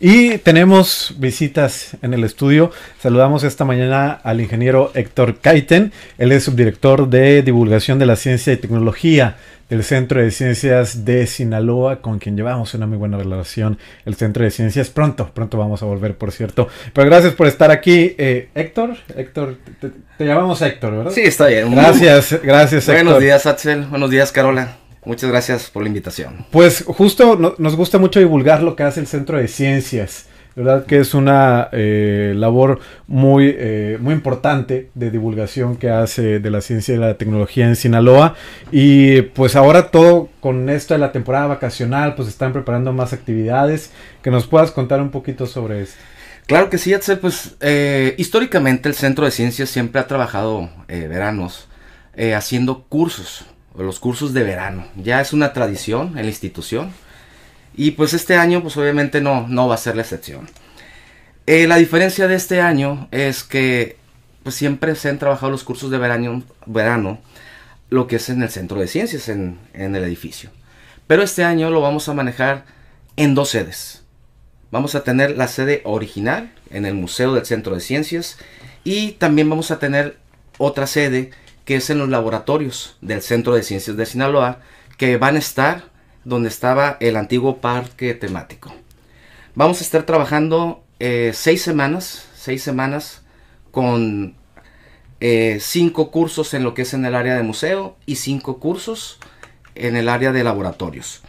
Y tenemos visitas en el estudio. Saludamos esta mañana al ingeniero Héctor Kaiten. Él es subdirector de divulgación de la ciencia y tecnología del Centro de Ciencias de Sinaloa, con quien llevamos una muy buena relación. El Centro de Ciencias, pronto, pronto vamos a volver, por cierto. Pero gracias por estar aquí, eh, Héctor. Héctor, te, llamamos Héctor, ¿verdad? Sí, está bien. Gracias, gracias, Héctor. Buenos días, Axel. Buenos días, Carola. Muchas gracias por la invitación. Pues justo nos gusta mucho divulgar lo que hace el Centro de Ciencias. ¿verdad? Que es una eh, labor muy, eh, muy importante de divulgación que hace de la ciencia y la tecnología en Sinaloa. Y pues ahora todo con esto de la temporada vacacional, pues están preparando más actividades. Que nos puedas contar un poquito sobre eso. Claro que sí, sé. pues eh, históricamente el Centro de Ciencias siempre ha trabajado veranos haciendo cursos los cursos de verano. Ya es una tradición en la institución. Y pues este año, pues obviamente no, no va a ser la excepción. Eh, la diferencia de este año es que pues siempre se han trabajado los cursos de verano, verano lo que es en el centro de ciencias, en, en el edificio. Pero este año lo vamos a manejar en dos sedes. Vamos a tener la sede original en el Museo del Centro de Ciencias y también vamos a tener otra sede que es en los laboratorios del Centro de Ciencias de Sinaloa, que van a estar donde estaba el antiguo parque temático. Vamos a estar trabajando eh, seis semanas, seis semanas con eh, cinco cursos en lo que es en el área de museo y cinco cursos en el área de laboratorios.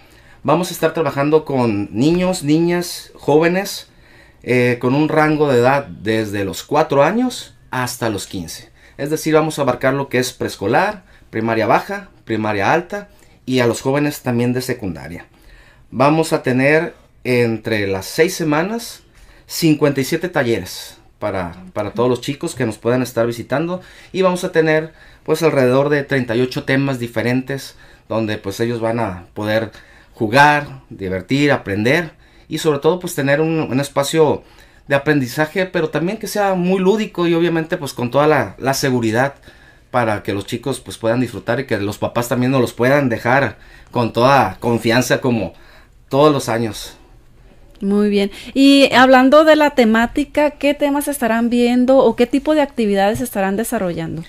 Vamos a estar trabajando con niños, niñas, jóvenes, eh, con un rango de edad desde los 4 años hasta los 15. Es decir, vamos a abarcar lo que es preescolar, primaria baja, primaria alta y a los jóvenes también de secundaria. Vamos a tener entre las seis semanas 57 talleres para, todos los chicos que nos puedan estar visitando y vamos a tener pues alrededor de 38 temas diferentes donde pues ellos van a poder jugar, divertir, aprender y sobre todo pues tener un, un espacio de aprendizaje, pero también que sea muy lúdico y obviamente pues con toda la, seguridad para que los chicos pues puedan disfrutar y que los papás también nos los puedan dejar con toda confianza como todos los años. Muy bien. Y hablando de la temática, ¿qué temas estarán viendo o qué tipo de actividades estarán desarrollando?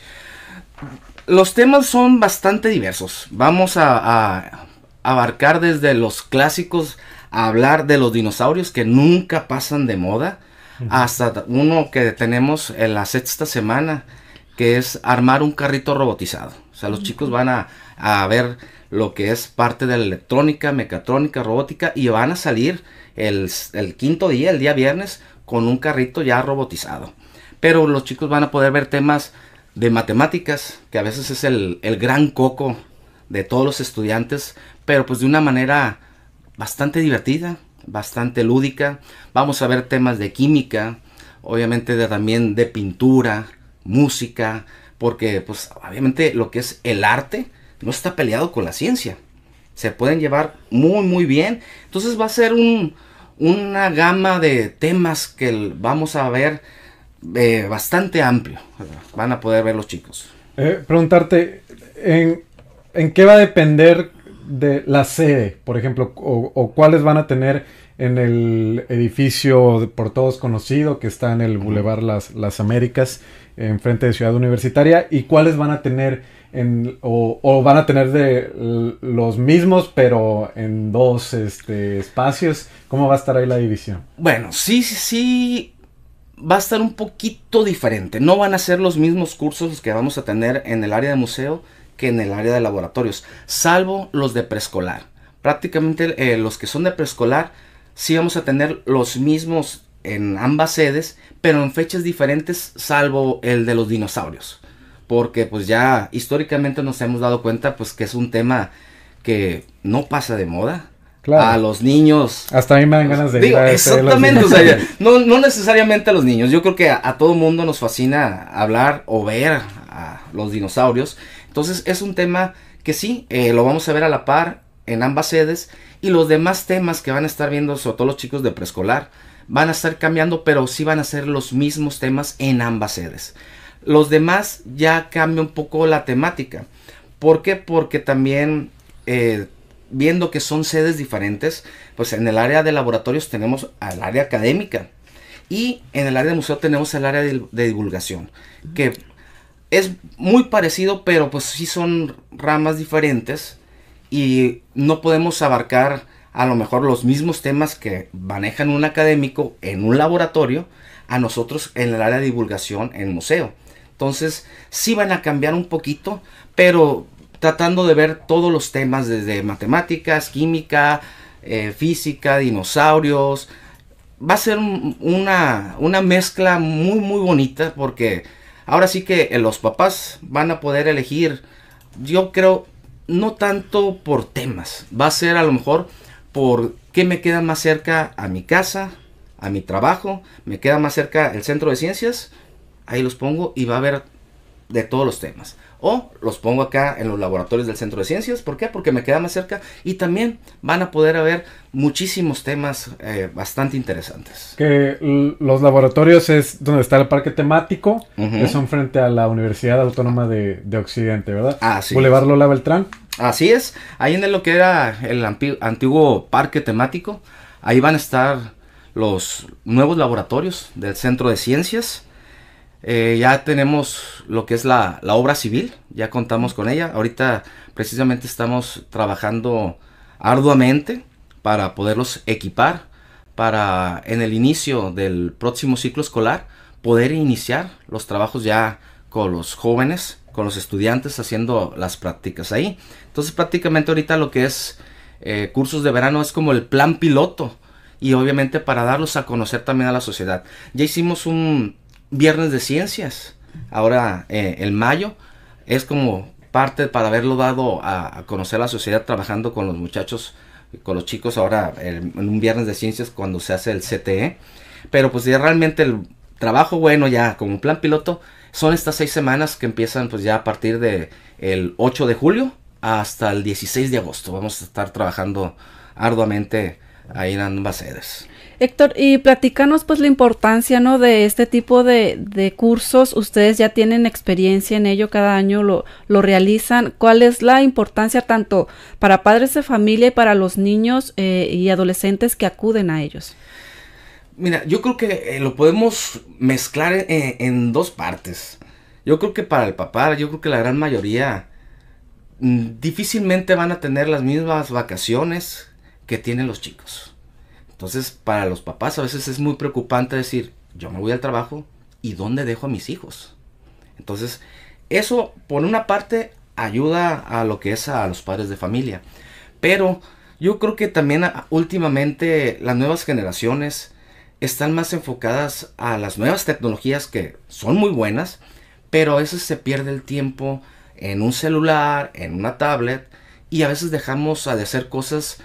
Los temas son bastante diversos. Vamos a, a abarcar desde los clásicos a hablar de los dinosaurios que nunca pasan de moda hasta uno que tenemos en la sexta semana, que es armar un carrito robotizado. O sea, los chicos van a, ver lo que es parte de la electrónica, mecatrónica, robótica, y van a salir el, quinto día, el día viernes, con un carrito ya robotizado. Pero los chicos van a poder ver temas de matemáticas, que a veces es el, el, gran coco de todos los estudiantes, pero pues de una manera bastante divertida, bastante lúdica. Vamos a ver temas de química, obviamente también de pintura, música, porque pues obviamente lo que es el arte no está peleado con la ciencia. Se pueden llevar muy muy bien. Entonces va a ser un, una gama de temas que vamos a ver eh, bastante amplio. Van a poder ver los chicos. Eh, preguntarte, ¿en, ¿en qué va a depender de la sede, por ejemplo, o, cuáles van a tener en el edificio por todos conocido que está en el Boulevard Las, Las Américas, enfrente de Ciudad Universitaria, y cuáles van a tener en, o, van a tener de los mismos, pero en dos este, espacios. ¿Cómo va a estar ahí la división? Bueno, sí, sí, sí va a estar un poquito diferente. No van a ser los mismos cursos que vamos a tener en el área de museo, en el área de laboratorios, salvo los de preescolar. Prácticamente eh, los que son de preescolar, sí vamos a tener los mismos en ambas sedes, pero en fechas diferentes, salvo el de los dinosaurios. Porque pues ya históricamente nos hemos dado cuenta pues que es un tema que no pasa de moda. A los niños. Hasta a mí me dan ganas de ir a Exactamente, no, no, necesariamente a los niños. Yo creo que a todo mundo nos fascina hablar o ver a los dinosaurios. Entonces es un tema que sí, eh, lo vamos a ver a la par en ambas sedes y los demás temas que van a estar viendo, sobre todo los chicos de preescolar, van a estar cambiando, pero sí van a ser los mismos temas en ambas sedes. Los demás ya cambia un poco la temática. ¿Por qué? Porque también eh, viendo que son sedes diferentes, pues en el área de laboratorios tenemos al área académica y en el área de museo tenemos el área de, de divulgación, que es muy parecido, pero pues sí son ramas diferentes y no podemos abarcar a lo mejor los mismos temas que manejan un académico en un laboratorio a nosotros en el área de divulgación en el museo. Entonces, sí van a cambiar un poquito, pero tratando de ver todos los temas desde matemáticas, química, eh, física, dinosaurios. Va a ser una, una mezcla muy, muy bonita porque Ahora sí que eh, los papás van a poder elegir, yo creo, no tanto por temas, va a ser a lo mejor por qué me queda más cerca a mi casa, a mi trabajo, me queda más cerca el centro de ciencias, ahí los pongo y va a haber de todos los temas. O los pongo acá en los laboratorios del Centro de Ciencias. ¿Por qué? Porque me queda más cerca y también van a poder haber muchísimos temas eh, bastante interesantes. Que los laboratorios es donde está el parque temático, que son frente a la Universidad Autónoma de, Occidente, ¿verdad? Así Boulevard Lola Beltrán. Así es. Ahí en lo que era el antiguo parque temático, ahí van a estar los nuevos laboratorios del Centro de Ciencias eh, ya tenemos lo que es la, obra civil, ya contamos con ella. Ahorita precisamente estamos trabajando arduamente para poderlos equipar, para en el inicio del próximo ciclo escolar poder iniciar los trabajos ya con los jóvenes, con los estudiantes haciendo las prácticas ahí. Entonces prácticamente ahorita lo que es eh, cursos de verano es como el plan piloto y obviamente para darlos a conocer también a la sociedad. Ya hicimos un, viernes de ciencias. Ahora, eh, el mayo, es como parte para haberlo dado a, conocer a la sociedad trabajando con los muchachos, con los chicos ahora en un viernes de ciencias cuando se hace el CTE. Pero pues ya realmente el trabajo bueno ya como plan piloto son estas seis semanas que empiezan pues ya a partir de el 8 de julio hasta el 16 de agosto. Vamos a estar trabajando arduamente ahí en ambas Héctor, y platícanos pues la importancia ¿no? de este tipo de, cursos. Ustedes ya tienen experiencia en ello, cada año lo, lo, realizan. ¿Cuál es la importancia tanto para padres de familia y para los niños eh, y adolescentes que acuden a ellos? Mira, yo creo que eh, lo podemos mezclar eh, en, dos partes. Yo creo que para el papá, yo creo que la gran mayoría mm, difícilmente van a tener las mismas vacaciones que tienen los chicos. Entonces, para los papás a veces es muy preocupante decir, yo me voy al trabajo y dónde dejo a mis hijos. Entonces, eso por una parte ayuda a lo que es a los padres de familia. Pero yo creo que también ah, últimamente las nuevas generaciones están más enfocadas a las nuevas tecnologías que son muy buenas, pero a veces se pierde el tiempo en un celular, en una tablet, y a veces dejamos de hacer cosas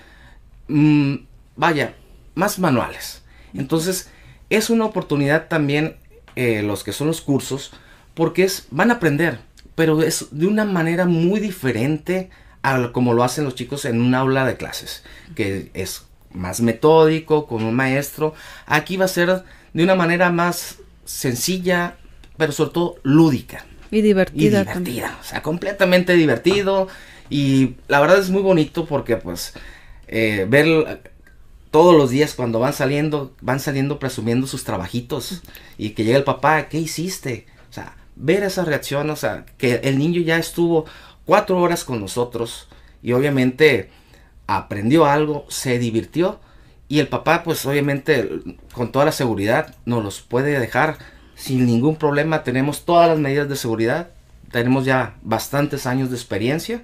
Mm, vaya, más manuales. Entonces, es una oportunidad también eh, los que son los cursos, porque es, van a aprender, pero es de una manera muy diferente a como lo hacen los chicos en un aula de clases, que es más metódico, con un maestro. Aquí va a ser de una manera más sencilla, pero sobre todo lúdica. Y divertida. Y divertida, o sea, completamente divertido. Y la verdad es muy bonito porque pues eh, ver todos los días cuando van saliendo, van saliendo presumiendo sus trabajitos y que llega el papá, ¿qué hiciste? O sea, ver esa reacción, o sea, que el niño ya estuvo cuatro horas con nosotros y obviamente aprendió algo, se divirtió y el papá pues obviamente con toda la seguridad nos los puede dejar sin ningún problema, tenemos todas las medidas de seguridad, tenemos ya bastantes años de experiencia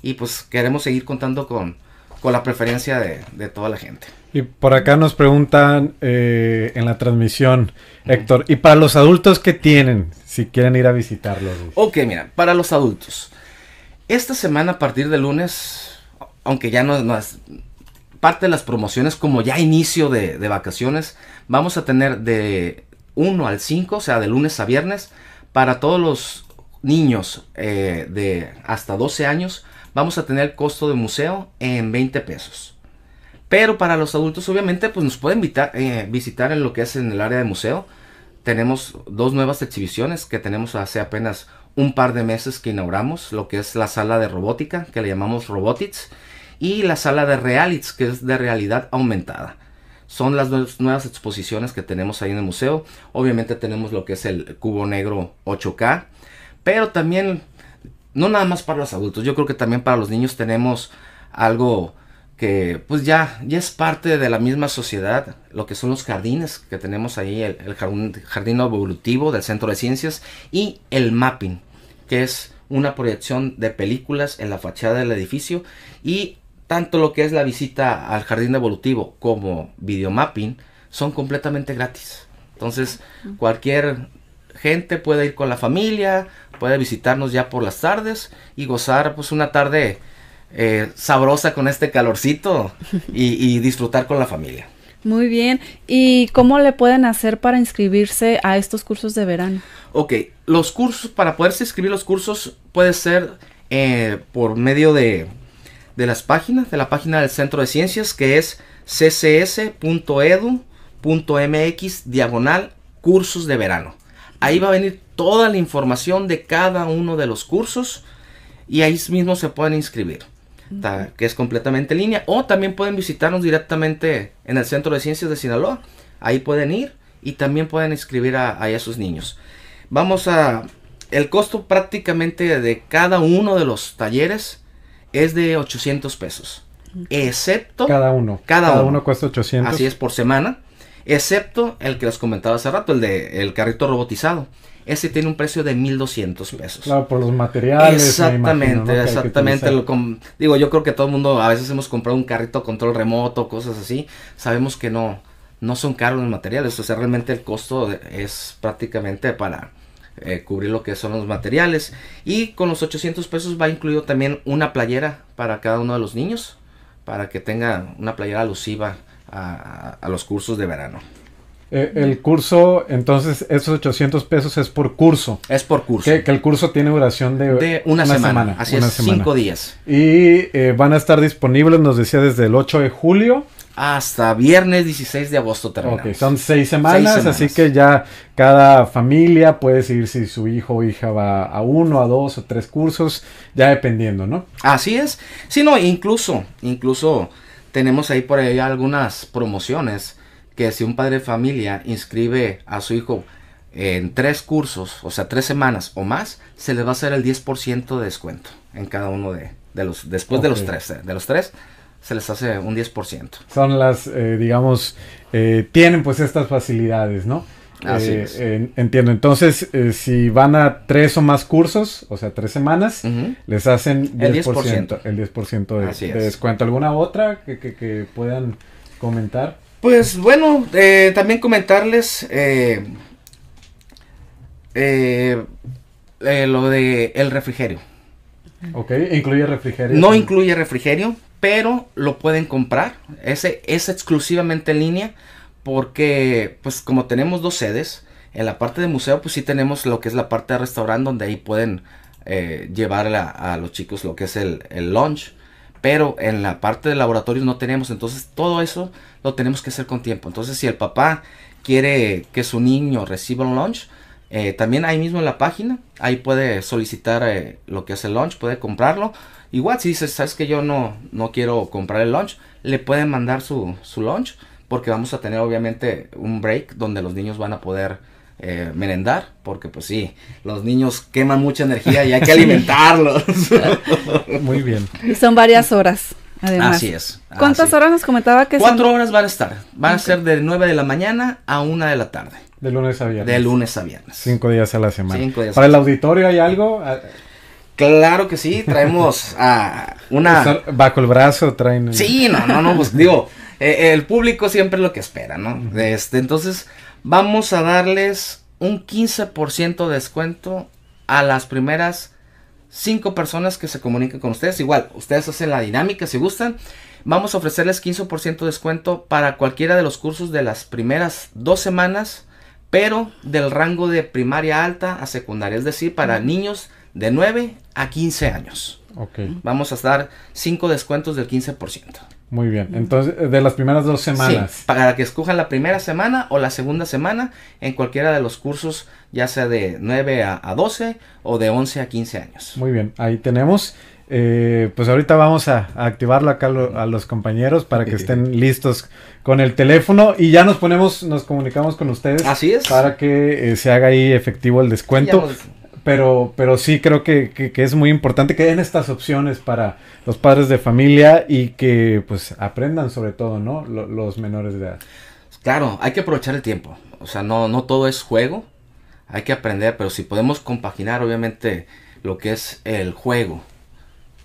y pues queremos seguir contando con, con la preferencia de, toda la gente. Y por acá nos preguntan eh, en la transmisión, Héctor, ¿y para los adultos que tienen si quieren ir a visitarlos. Ok, mira, para los adultos. Esta semana a partir de lunes, aunque ya no, no es parte de las promociones, como ya inicio de, vacaciones, vamos a tener de 1 al 5, o sea, de lunes a viernes, para todos los niños eh, de hasta 12 años, vamos a tener el costo de museo en 20 pesos. Pero para los adultos, obviamente, pues nos pueden eh, visitar en lo que es en el área de museo. Tenemos dos nuevas exhibiciones que tenemos hace apenas un par de meses que inauguramos, lo que es la sala de robótica, que le llamamos Robotics, y la sala de Realities, que es de realidad aumentada son las nuevas exposiciones que tenemos ahí en el museo. Obviamente tenemos lo que es el cubo negro 8K, pero también no nada más para los adultos, yo creo que también para los niños tenemos algo que pues ya, ya es parte de la misma sociedad, lo que son los jardines que tenemos ahí, el, jardín, jardín evolutivo del Centro de Ciencias y el mapping, que es una proyección de películas en la fachada del edificio y tanto lo que es la visita al jardín evolutivo como videomapping son completamente gratis. Entonces, cualquier gente puede ir con la familia, puede visitarnos ya por las tardes y gozar pues una tarde eh, sabrosa con este calorcito y, disfrutar con la familia. Muy bien. ¿Y cómo le pueden hacer para inscribirse a estos cursos de verano? Ok, los cursos, para poderse inscribir los cursos puede ser eh, por medio de, de, las páginas, de la página del Centro de Ciencias que es ccs.edu.mx diagonal cursos de verano. Ahí va a venir toda la información de cada uno de los cursos y ahí mismo se pueden inscribir, que es completamente en línea. O también pueden visitarnos directamente en el Centro de Ciencias de Sinaloa. Ahí pueden ir y también pueden inscribir a, a esos niños. Vamos a... El costo prácticamente de cada uno de los talleres es de 800 pesos. Excepto... Cada uno. Cada, uno cuesta 800. Así es, por semana excepto el que les comentaba hace rato, el de el carrito robotizado. Ese tiene un precio de 1200 pesos. Claro, por los materiales. Exactamente, exactamente. digo, yo creo que todo el mundo a veces hemos comprado un carrito control remoto, cosas así. Sabemos que no, no son caros los materiales. O sea, realmente el costo es prácticamente para eh, cubrir lo que son los materiales. Y con los 800 pesos va incluido también una playera para cada uno de los niños, para que tenga una playera alusiva a, los cursos de verano. Eh, el curso, entonces, esos 800 pesos es por curso. Es por curso. Que, el curso tiene duración de, una, semana. así es, cinco días. Y eh, van a estar disponibles, nos decía, desde el 8 de julio hasta viernes 16 de agosto terminamos. Ok, son seis semanas, así que ya cada familia puede decidir si su hijo o hija va a uno, a dos o tres cursos, ya dependiendo, ¿no? Así es. Sí, no, incluso, incluso tenemos ahí por ahí algunas promociones que si un padre de familia inscribe a su hijo en tres cursos, o sea, tres semanas o más, se le va a hacer el 10% de descuento en cada uno de, de los, después de los tres, eh, de los tres se les hace un 10%. Son las, eh, digamos, eh, tienen pues estas facilidades, ¿no? Así eh, entiendo. Entonces, eh, si van a tres o más cursos, o sea, tres semanas, les hacen el 10%, el 10 de, descuento. ¿Alguna otra que, que, puedan comentar? Pues bueno, eh, también comentarles lo de el refrigerio. Ok, ¿incluye refrigerio? No incluye refrigerio, pero lo pueden comprar. Ese es exclusivamente en línea porque pues como tenemos dos sedes, en la parte de museo pues sí tenemos lo que es la parte de restaurante donde ahí pueden eh, llevar a, los chicos lo que es el, el lunch, pero en la parte de laboratorios no tenemos, entonces todo eso lo tenemos que hacer con tiempo. Entonces si el papá quiere que su niño reciba un lunch, eh, también ahí mismo en la página, ahí puede solicitar eh, lo que es el lunch, puede comprarlo. Igual si dices, sabes que yo no, quiero comprar el lunch, le pueden mandar su, su lunch porque vamos a tener obviamente un break donde los niños van a poder eh, merendar, porque pues sí, los niños queman mucha energía y hay que alimentarlos. Muy bien. Y son varias horas. Además. Así es. ¿Cuántas horas nos comentaba que Cuatro horas van a estar. Van a ser de 9 de la mañana a una de la tarde. De lunes a viernes. De lunes a viernes. Cinco días a la semana. Cinco días Para el auditorio hay algo. Claro que sí, traemos a una... Bajo el brazo traen... Sí, no, no, no, pues digo, eh, el público siempre es lo que espera, ¿no? Este, entonces, vamos a darles un 15% de descuento a las primeras 5 personas que se comuniquen con ustedes. Igual, ustedes hacen la dinámica si gustan. Vamos a ofrecerles 15% de descuento para cualquiera de los cursos de las primeras dos semanas, pero del rango de primaria alta a secundaria, es decir, para niños de 9 a 15 años. Okay. Vamos a dar 5 descuentos del 15%. Muy bien, entonces eh, de las primeras dos semanas. para que escojan la primera semana o la segunda semana en cualquiera de los cursos, ya sea de 9 a, 12 o de 11 a 15 años. Muy bien, ahí tenemos. Eh, pues ahorita vamos a, activarlo acá a los compañeros para que estén listos con el teléfono y ya nos ponemos, nos comunicamos con ustedes. Así es. Para que eh, se haga ahí efectivo el descuento pero, pero sí creo que, es muy importante que den estas opciones para los padres de familia y que pues aprendan sobre todo, ¿no? los menores de edad. Claro, hay que aprovechar el tiempo. O sea, no, no todo es juego. Hay que aprender, pero si podemos compaginar obviamente lo que es el juego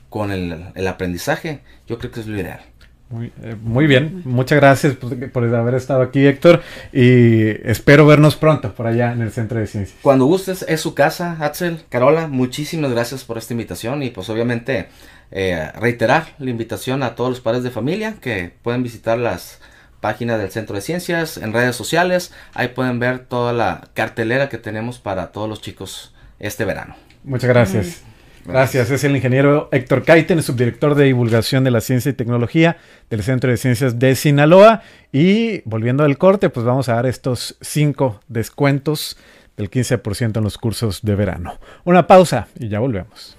con el aprendizaje, yo creo que es lo ideal. Muy, eh, muy, bien, muchas gracias por, haber estado aquí, Héctor, y espero vernos pronto por allá en el Centro de Ciencias. Cuando gustes, es su casa, Axel, Carola, muchísimas gracias por esta invitación y pues obviamente eh, reiterar la invitación a todos los padres de familia que pueden visitar las páginas del Centro de Ciencias en redes sociales, ahí pueden ver toda la cartelera que tenemos para todos los chicos este verano. Muchas gracias. Gracias. Es el ingeniero Héctor Caiten, subdirector de divulgación de la ciencia y tecnología del Centro de Ciencias de Sinaloa. Y volviendo al corte, pues vamos a dar estos cinco descuentos del 15% en los cursos de verano. Una pausa y ya volvemos.